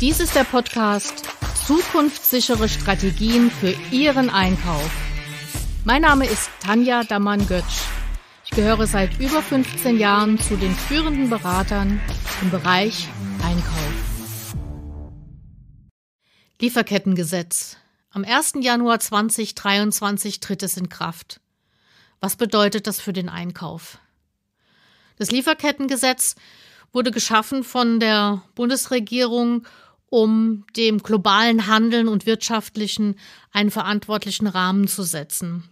Dies ist der Podcast Zukunftssichere Strategien für Ihren Einkauf. Mein Name ist Tanja Damann-Götsch. Ich gehöre seit über 15 Jahren zu den führenden Beratern im Bereich Einkauf. Lieferkettengesetz. Am 1. Januar 2023 tritt es in Kraft. Was bedeutet das für den Einkauf? Das Lieferkettengesetz wurde geschaffen von der Bundesregierung, um dem globalen Handeln und wirtschaftlichen einen verantwortlichen Rahmen zu setzen.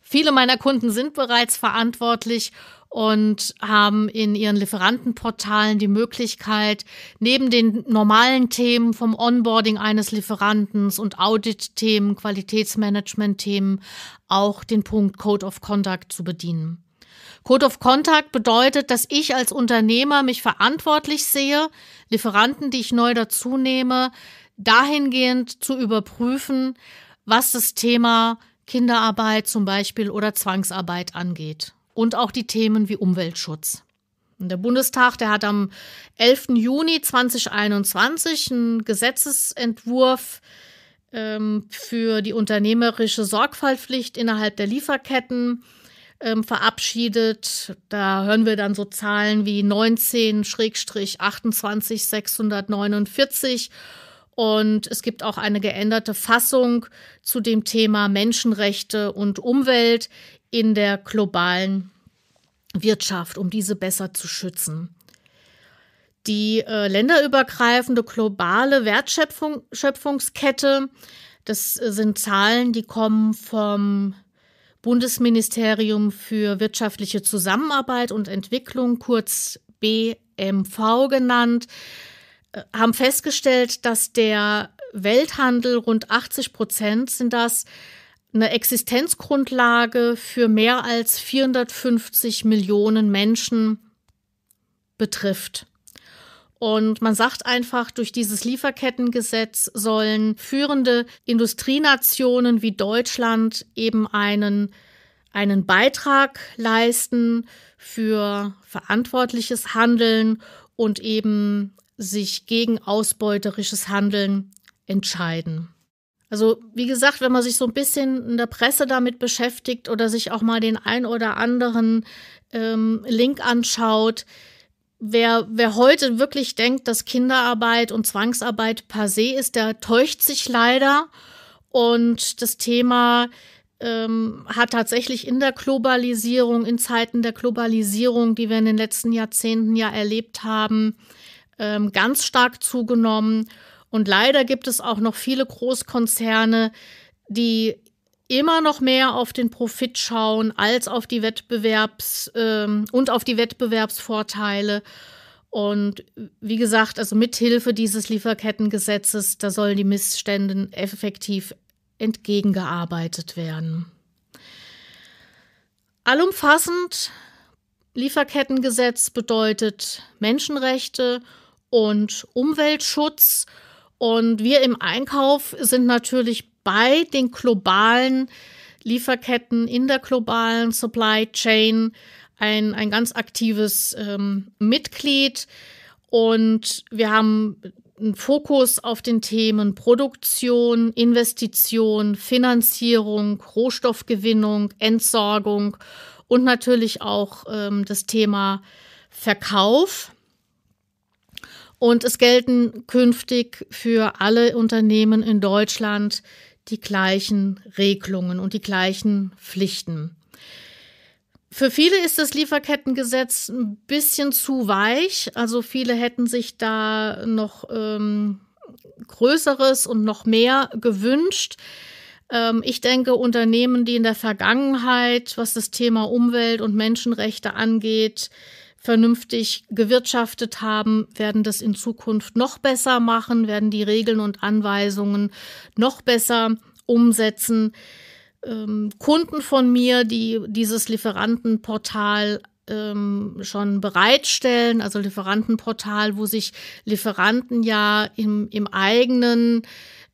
Viele meiner Kunden sind bereits verantwortlich und haben in ihren Lieferantenportalen die Möglichkeit, neben den normalen Themen vom Onboarding eines Lieferantens und Audit-Themen, Qualitätsmanagement-Themen auch den Punkt Code of Conduct zu bedienen. Code of Contact bedeutet, dass ich als Unternehmer mich verantwortlich sehe, Lieferanten, die ich neu dazu nehme, dahingehend zu überprüfen, was das Thema Kinderarbeit zum Beispiel oder Zwangsarbeit angeht und auch die Themen wie Umweltschutz. Und der Bundestag, der hat am 11. Juni 2021 einen Gesetzesentwurf ähm, für die unternehmerische Sorgfaltspflicht innerhalb der Lieferketten ähm, verabschiedet. Da hören wir dann so Zahlen wie 19-28-649. Und es gibt auch eine geänderte Fassung zu dem Thema Menschenrechte und Umwelt in der globalen Wirtschaft, um diese besser zu schützen. Die äh, länderübergreifende globale Wertschöpfungskette, das äh, sind Zahlen, die kommen vom Bundesministerium für wirtschaftliche Zusammenarbeit und Entwicklung, kurz BMV genannt, äh, haben festgestellt, dass der Welthandel rund 80 Prozent sind das eine Existenzgrundlage für mehr als 450 Millionen Menschen betrifft. Und man sagt einfach, durch dieses Lieferkettengesetz sollen führende Industrienationen wie Deutschland eben einen, einen Beitrag leisten für verantwortliches Handeln und eben sich gegen ausbeuterisches Handeln entscheiden. Also wie gesagt, wenn man sich so ein bisschen in der Presse damit beschäftigt oder sich auch mal den ein oder anderen ähm, Link anschaut, Wer, wer heute wirklich denkt, dass Kinderarbeit und Zwangsarbeit per se ist, der täuscht sich leider. Und das Thema ähm, hat tatsächlich in der Globalisierung, in Zeiten der Globalisierung, die wir in den letzten Jahrzehnten ja erlebt haben, ähm, ganz stark zugenommen. Und leider gibt es auch noch viele Großkonzerne, die immer noch mehr auf den Profit schauen als auf die Wettbewerbs- ähm, und auf die Wettbewerbsvorteile. Und wie gesagt, also mithilfe dieses Lieferkettengesetzes, da sollen die Missstände effektiv entgegengearbeitet werden. Allumfassend Lieferkettengesetz bedeutet Menschenrechte und Umweltschutz. Und wir im Einkauf sind natürlich bei den globalen Lieferketten in der globalen Supply Chain ein, ein ganz aktives ähm, Mitglied. Und wir haben einen Fokus auf den Themen Produktion, Investition, Finanzierung, Rohstoffgewinnung, Entsorgung und natürlich auch ähm, das Thema Verkauf. Und es gelten künftig für alle Unternehmen in Deutschland die gleichen Regelungen und die gleichen Pflichten. Für viele ist das Lieferkettengesetz ein bisschen zu weich. Also viele hätten sich da noch ähm, Größeres und noch mehr gewünscht. Ähm, ich denke, Unternehmen, die in der Vergangenheit, was das Thema Umwelt und Menschenrechte angeht, vernünftig gewirtschaftet haben, werden das in Zukunft noch besser machen, werden die Regeln und Anweisungen noch besser umsetzen. Ähm, Kunden von mir, die dieses Lieferantenportal ähm, schon bereitstellen, also Lieferantenportal, wo sich Lieferanten ja im, im eigenen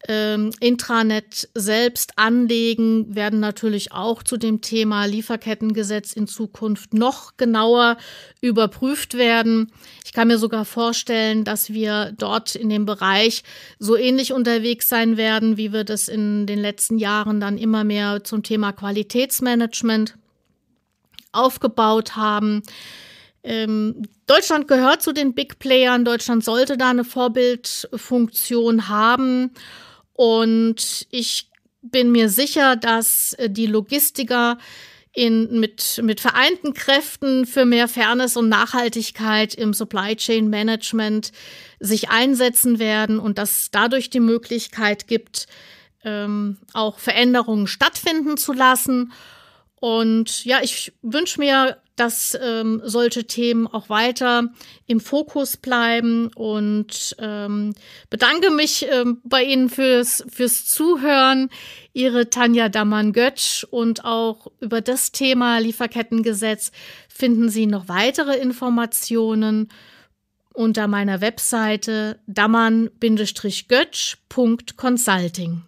ähm, Intranet selbst anlegen, werden natürlich auch zu dem Thema Lieferkettengesetz in Zukunft noch genauer überprüft werden. Ich kann mir sogar vorstellen, dass wir dort in dem Bereich so ähnlich unterwegs sein werden, wie wir das in den letzten Jahren dann immer mehr zum Thema Qualitätsmanagement aufgebaut haben. Ähm, Deutschland gehört zu den Big Playern. Deutschland sollte da eine Vorbildfunktion haben. Und ich bin mir sicher, dass äh, die Logistiker in, mit, mit vereinten Kräften für mehr Fairness und Nachhaltigkeit im Supply Chain Management sich einsetzen werden und dass dadurch die Möglichkeit gibt, ähm, auch Veränderungen stattfinden zu lassen. Und ja, ich wünsche mir das ähm, solche Themen auch weiter im Fokus bleiben und ähm, bedanke mich ähm, bei Ihnen fürs, fürs Zuhören. Ihre Tanja Dammann-Götsch und auch über das Thema Lieferkettengesetz finden Sie noch weitere Informationen unter meiner Webseite dammann-götsch.consulting.